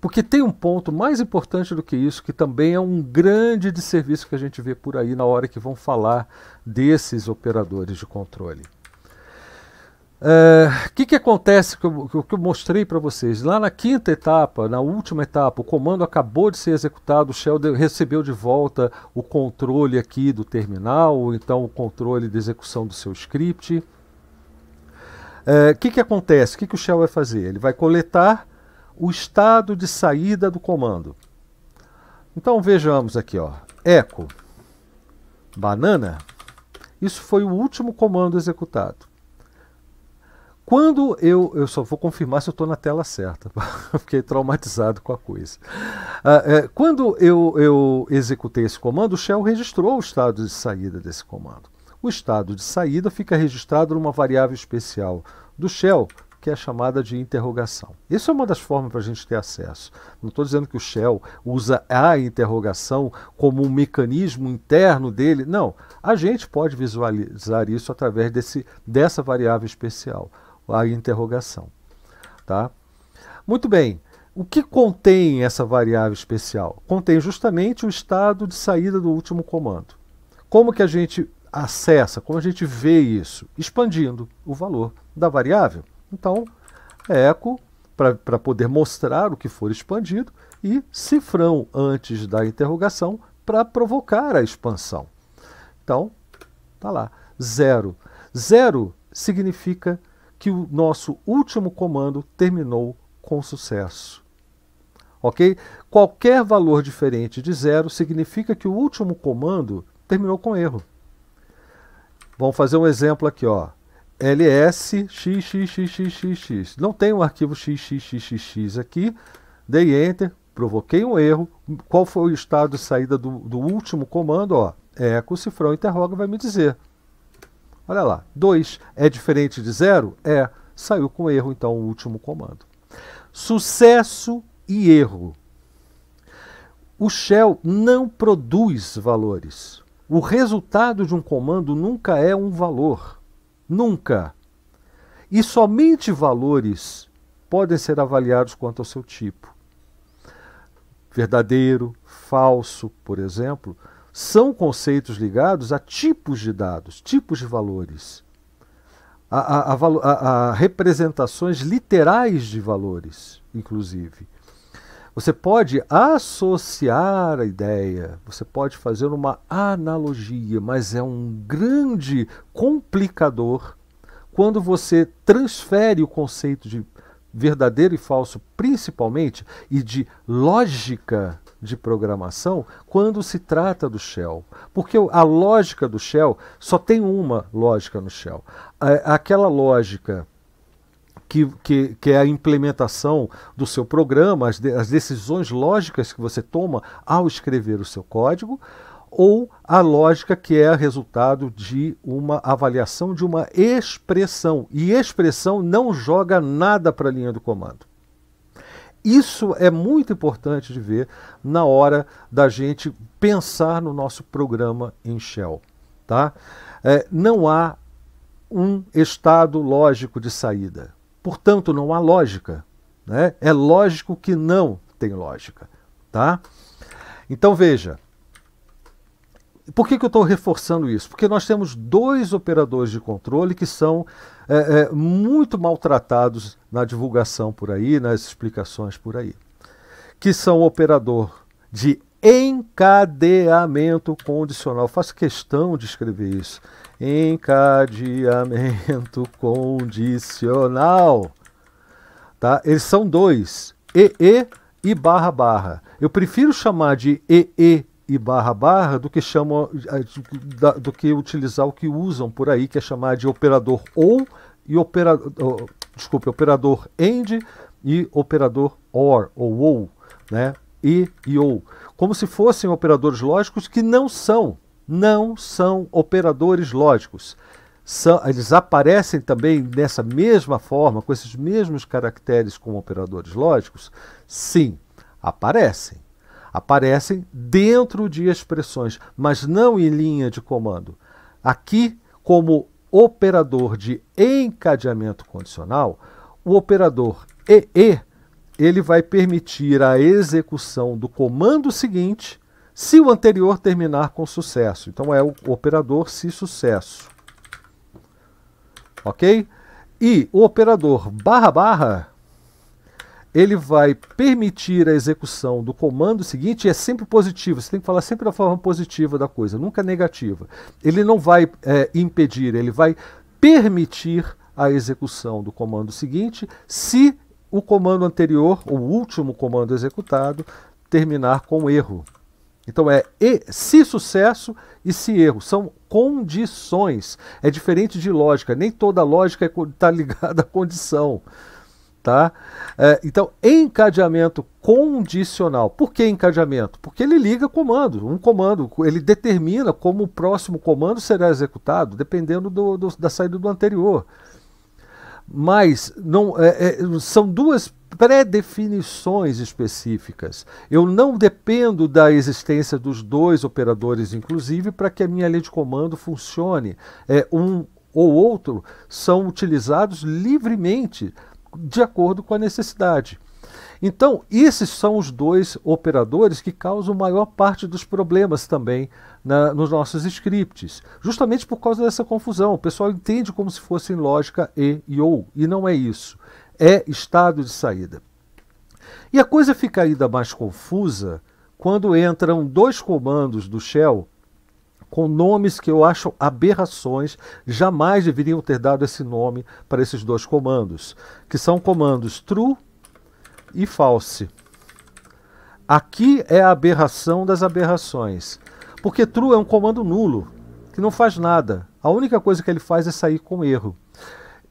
Porque tem um ponto mais importante do que isso, que também é um grande desserviço que a gente vê por aí na hora que vão falar desses operadores de controle. O é, que, que acontece, que que eu mostrei para vocês? Lá na quinta etapa, na última etapa, o comando acabou de ser executado, o Shell de, recebeu de volta o controle aqui do terminal, ou então o controle de execução do seu script. O é, que, que acontece? O que, que o Shell vai fazer? Ele vai coletar o estado de saída do comando. Então vejamos aqui, ó, echo banana, isso foi o último comando executado. Quando eu, eu só vou confirmar se eu estou na tela certa, fiquei é traumatizado com a coisa. Ah, é, quando eu, eu executei esse comando, o shell registrou o estado de saída desse comando. O estado de saída fica registrado numa variável especial do shell, que é chamada de interrogação. Isso é uma das formas para a gente ter acesso. Não estou dizendo que o Shell usa a interrogação como um mecanismo interno dele. Não. A gente pode visualizar isso através desse, dessa variável especial, a interrogação. Tá? Muito bem. O que contém essa variável especial? Contém justamente o estado de saída do último comando. Como que a gente acessa, como a gente vê isso? Expandindo o valor da variável. Então, eco para poder mostrar o que for expandido e cifrão antes da interrogação para provocar a expansão. Então, tá lá, zero. Zero significa que o nosso último comando terminou com sucesso. Ok? Qualquer valor diferente de zero significa que o último comando terminou com erro. Vamos fazer um exemplo aqui, ó ls Não tem um arquivo xxxx aqui. Dei enter, provoquei um erro. Qual foi o estado de saída do, do último comando? Ó, eco, cifrão, interroga, vai me dizer. Olha lá, 2 é diferente de 0? É, saiu com erro então o último comando. Sucesso e erro. O shell não produz valores. O resultado de um comando nunca é um valor. Nunca. E somente valores podem ser avaliados quanto ao seu tipo. Verdadeiro, falso, por exemplo, são conceitos ligados a tipos de dados, tipos de valores, a, a, a, a representações literais de valores, inclusive. Você pode associar a ideia, você pode fazer uma analogia, mas é um grande complicador quando você transfere o conceito de verdadeiro e falso, principalmente, e de lógica de programação, quando se trata do shell. Porque a lógica do shell só tem uma lógica no shell. É, aquela lógica que, que, que é a implementação do seu programa, as, de, as decisões lógicas que você toma ao escrever o seu código, ou a lógica que é resultado de uma avaliação de uma expressão. E expressão não joga nada para a linha do comando. Isso é muito importante de ver na hora da gente pensar no nosso programa em Shell. Tá? É, não há um estado lógico de saída. Portanto, não há lógica. Né? É lógico que não tem lógica. Tá? Então veja. Por que, que eu estou reforçando isso? Porque nós temos dois operadores de controle que são é, é, muito maltratados na divulgação por aí, nas explicações por aí, que são o operador de encadeamento condicional. faço questão de escrever isso. Encadeamento condicional. Tá? Eles são dois, EE e barra barra. Eu prefiro chamar de EE e barra barra do que chamam eh, do que utilizar o que usam por aí, que é chamar de operador ou e operador, desculpe, operador AND e operador OR ou OU, né? E e OU como se fossem operadores lógicos que não são, não são operadores lógicos. São, eles aparecem também nessa mesma forma, com esses mesmos caracteres como operadores lógicos? Sim, aparecem. Aparecem dentro de expressões, mas não em linha de comando. Aqui, como operador de encadeamento condicional, o operador EE ele vai permitir a execução do comando seguinte se o anterior terminar com sucesso. Então é o operador se sucesso. Ok? E o operador barra barra, ele vai permitir a execução do comando seguinte, e é sempre positivo, você tem que falar sempre da forma positiva da coisa, nunca negativa. Ele não vai é, impedir, ele vai permitir a execução do comando seguinte se o comando anterior, o último comando executado, terminar com erro. Então é e, se sucesso e se erro. São condições. É diferente de lógica. Nem toda lógica está é, tá ligada à condição. Tá? É, então, encadeamento condicional. Por que encadeamento? Porque ele liga comando. Um comando, ele determina como o próximo comando será executado, dependendo do, do, da saída do anterior. Mas não, é, é, são duas pré-definições específicas. Eu não dependo da existência dos dois operadores, inclusive, para que a minha linha de comando funcione. É, um ou outro são utilizados livremente de acordo com a necessidade. Então, esses são os dois operadores que causam maior parte dos problemas também na, nos nossos scripts, justamente por causa dessa confusão. O pessoal entende como se fossem lógica e e ou, e não é isso. É estado de saída. E a coisa fica ainda mais confusa quando entram dois comandos do shell com nomes que eu acho aberrações, jamais deveriam ter dado esse nome para esses dois comandos, que são comandos true e false. Aqui é a aberração das aberrações. Porque true é um comando nulo, que não faz nada. A única coisa que ele faz é sair com erro.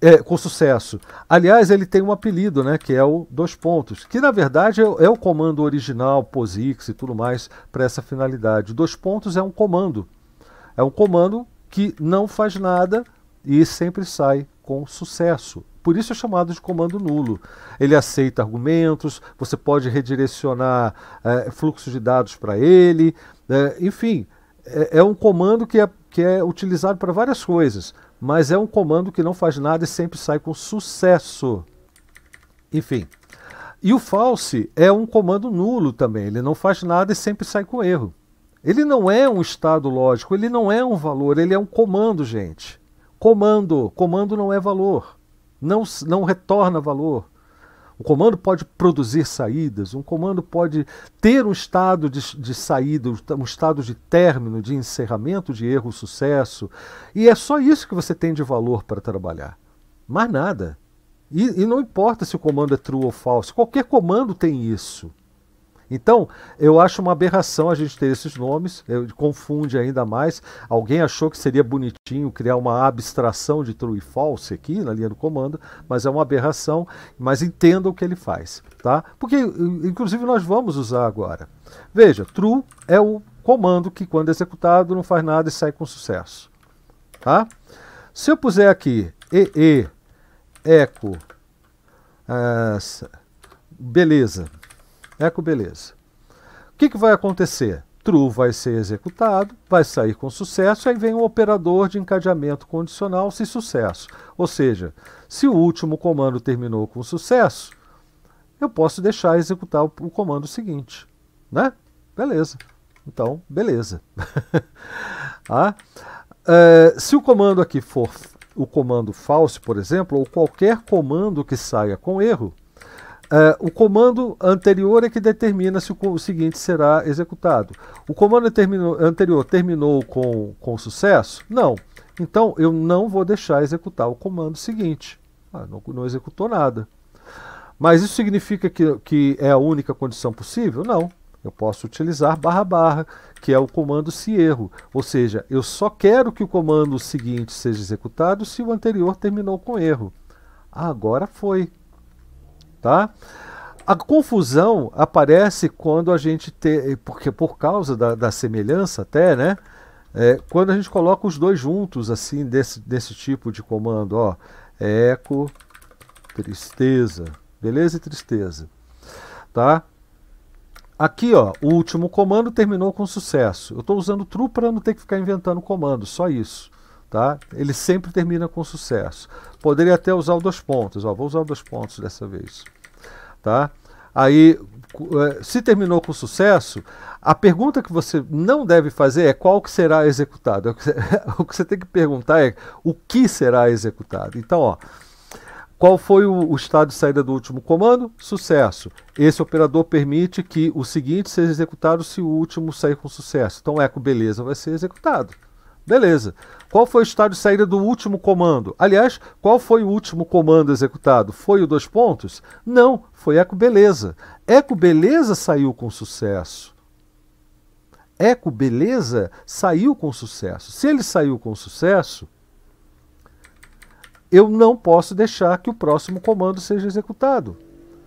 É, com sucesso. Aliás, ele tem um apelido, né, que é o dois pontos, que na verdade é, é o comando original, POSIX e tudo mais para essa finalidade. Dois pontos é um comando, é um comando que não faz nada e sempre sai com sucesso. Por isso é chamado de comando nulo. Ele aceita argumentos, você pode redirecionar é, fluxos de dados para ele, é, enfim, é, é, um comando que é, que é utilizado para várias coisas, mas é um comando que não faz nada e sempre sai com sucesso. Enfim. E o false é um comando nulo também, ele não faz nada e sempre sai com erro. Ele não é um estado lógico, ele não é um valor, ele é um comando, gente. Comando, comando não é valor não, não retorna valor. O comando pode produzir saídas, um comando pode ter um estado de, de saída, um estado de término, de encerramento de erro, sucesso. E é só isso que você tem de valor para trabalhar. Mais nada. E, e não importa se o comando é true ou falso, qualquer comando tem isso. Então, eu acho uma aberração a gente ter esses nomes, eu, confunde ainda mais. Alguém achou que seria bonitinho criar uma abstração de true e false aqui na linha do comando, mas é uma aberração, mas entenda o que ele faz, tá? Porque, inclusive, nós vamos usar agora. Veja, true é o comando que, quando executado, não faz nada e sai com sucesso, tá? Se eu puser aqui ee eco, eh, beleza, Eco beleza. O que, que vai acontecer? True vai ser executado, vai sair com sucesso, aí vem um operador de encadeamento condicional se sucesso. Ou seja, se o último comando terminou com sucesso, eu posso deixar executar o, comando seguinte. Né? Beleza. Então, beleza. ah, eh, se o comando aqui for o comando false, por exemplo, ou qualquer comando que saia com erro, é, o comando anterior é que determina se o, seguinte será executado. O comando terminou, anterior terminou com, com sucesso? Não. Então eu não vou deixar executar o comando seguinte. Ah, não, não executou nada. Mas isso significa que, que é a única condição possível? Não. Eu posso utilizar barra barra, que é o comando se erro. Ou seja, eu só quero que o comando seguinte seja executado se o anterior terminou com erro. Ah, agora foi tá? A confusão aparece quando a gente tem, eh, porque por causa da, da semelhança até, né? É, quando a gente coloca os dois juntos, assim, desse, desse tipo de comando, ó, eco, tristeza, beleza e tristeza, tá? Aqui, ó, o último comando terminou com sucesso. Eu estou usando true para não ter que ficar inventando comando, só isso tá? Ele sempre termina com sucesso. Poderia até usar o dois pontos, ó, vou usar o dois pontos dessa vez, tá? Aí, é, se terminou com sucesso, a pergunta que você não deve fazer é qual que será executado. É o que você tem que perguntar é o que será executado. Então, ó, qual foi o, estado de saída do último comando? Sucesso. Esse operador permite que o seguinte seja executado se o último sair com sucesso. Então, eco beleza vai ser executado. Beleza. Qual foi o estado de saída do último comando? Aliás, qual foi o último comando executado? Foi o dois pontos? Não, foi Eco Beleza. Eco Beleza saiu com sucesso. Eco Beleza saiu com sucesso. Se ele saiu com sucesso, eu não posso deixar que o próximo comando seja executado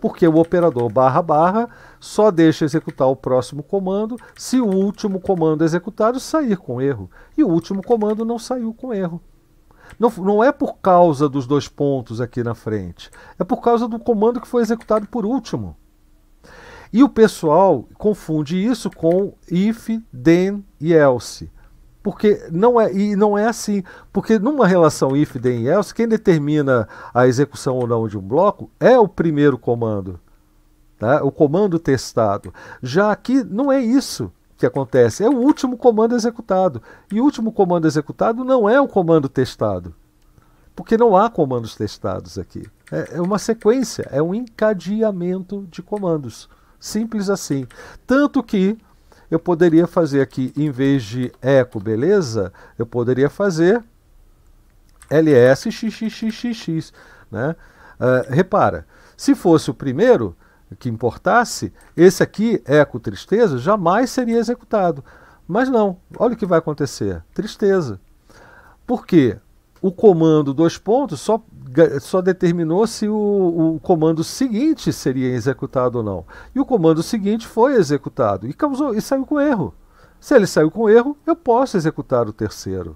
porque o operador barra barra só deixa executar o próximo comando se o último comando executado sair com erro. E o último comando não saiu com erro. Não, não é por causa dos dois pontos aqui na frente, é por causa do comando que foi executado por último. E o pessoal confunde isso com if, then e else porque não é e não é assim, porque numa relação if then else quem determina a execução ou não de um bloco é o primeiro comando, tá? O comando testado. Já aqui não é isso que acontece, é o último comando executado. E o último comando executado não é o comando testado. Porque não há comandos testados aqui. É, é uma sequência, é um encadeamento de comandos. Simples assim. Tanto que eu poderia fazer aqui, em vez de eco, beleza? Eu poderia fazer ls xxxx, né? Uh, repara, se fosse o primeiro que importasse, esse aqui, eco tristeza, jamais seria executado. Mas não, olha o que vai acontecer, tristeza. Por quê? o comando dois pontos só, só determinou se o, o, comando seguinte seria executado ou não. E o comando seguinte foi executado e, causou, e saiu com erro. Se ele saiu com erro, eu posso executar o terceiro.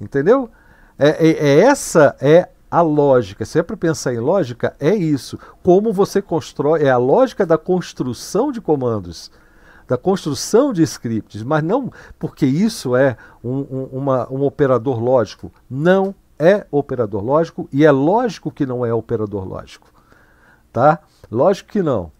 Entendeu? É, é, é essa é a lógica. Se é para pensar em lógica, é isso. Como você constrói, é a lógica da construção de comandos da construção de scripts, mas não porque isso é um, um, uma, um operador lógico. Não é operador lógico e é lógico que não é operador lógico. Tá? Lógico que não.